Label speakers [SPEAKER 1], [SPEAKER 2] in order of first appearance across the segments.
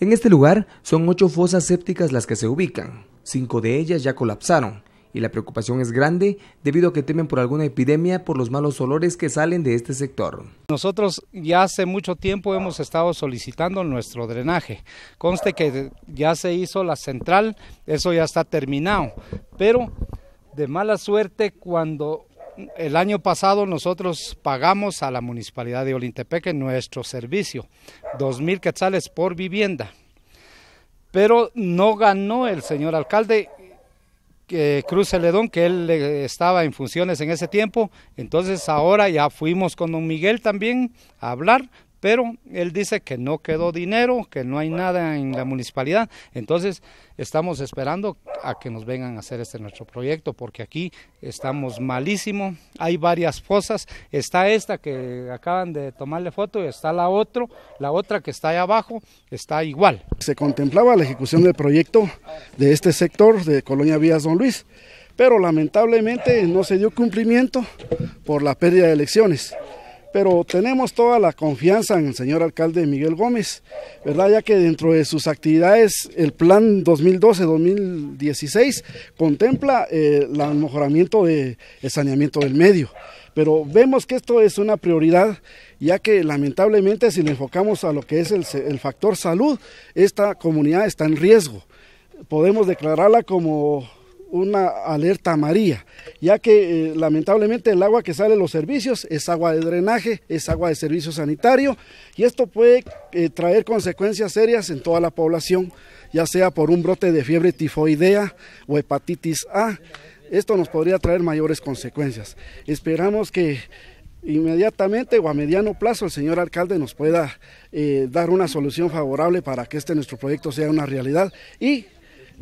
[SPEAKER 1] En este lugar son ocho fosas sépticas las que se ubican, cinco de ellas ya colapsaron, y la preocupación es grande debido a que temen por alguna epidemia por los malos olores que salen de este sector. Nosotros ya hace mucho tiempo hemos estado solicitando nuestro drenaje. Conste que ya se hizo la central, eso ya está terminado, pero de mala suerte cuando el año pasado nosotros pagamos a la municipalidad de Olintepeque nuestro servicio, dos mil quetzales por vivienda. Pero no ganó el señor alcalde eh, Cruz Celedón, que él eh, estaba en funciones en ese tiempo. Entonces ahora ya fuimos con don Miguel también a hablar pero él dice que no quedó dinero, que no hay nada en la municipalidad. Entonces, estamos esperando a que nos vengan a hacer este nuestro proyecto, porque aquí estamos malísimo. Hay varias fosas. Está esta que acaban de tomarle foto, está la otra, la otra que está ahí abajo, está
[SPEAKER 2] igual. Se contemplaba la ejecución del proyecto de este sector de Colonia Vías Don Luis, pero lamentablemente no se dio cumplimiento por la pérdida de elecciones pero tenemos toda la confianza en el señor alcalde Miguel Gómez, ¿verdad? Ya que dentro de sus actividades el plan 2012-2016 contempla eh, el mejoramiento del saneamiento del medio, pero vemos que esto es una prioridad ya que lamentablemente si le enfocamos a lo que es el factor salud, esta comunidad está en riesgo. Podemos declararla como una alerta amarilla, ya que eh, lamentablemente el agua que sale de los servicios es agua de drenaje, es agua de servicio sanitario y esto puede eh, traer consecuencias serias en toda la población, ya sea por un brote de fiebre tifoidea o hepatitis A. Esto nos podría traer mayores consecuencias. Esperamos que inmediatamente o a mediano plazo el señor alcalde nos pueda eh, dar una solución favorable para que este nuestro proyecto sea una realidad y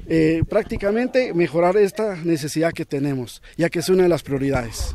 [SPEAKER 2] eh, prácticamente mejorar esta necesidad que tenemos, ya que es una de las prioridades.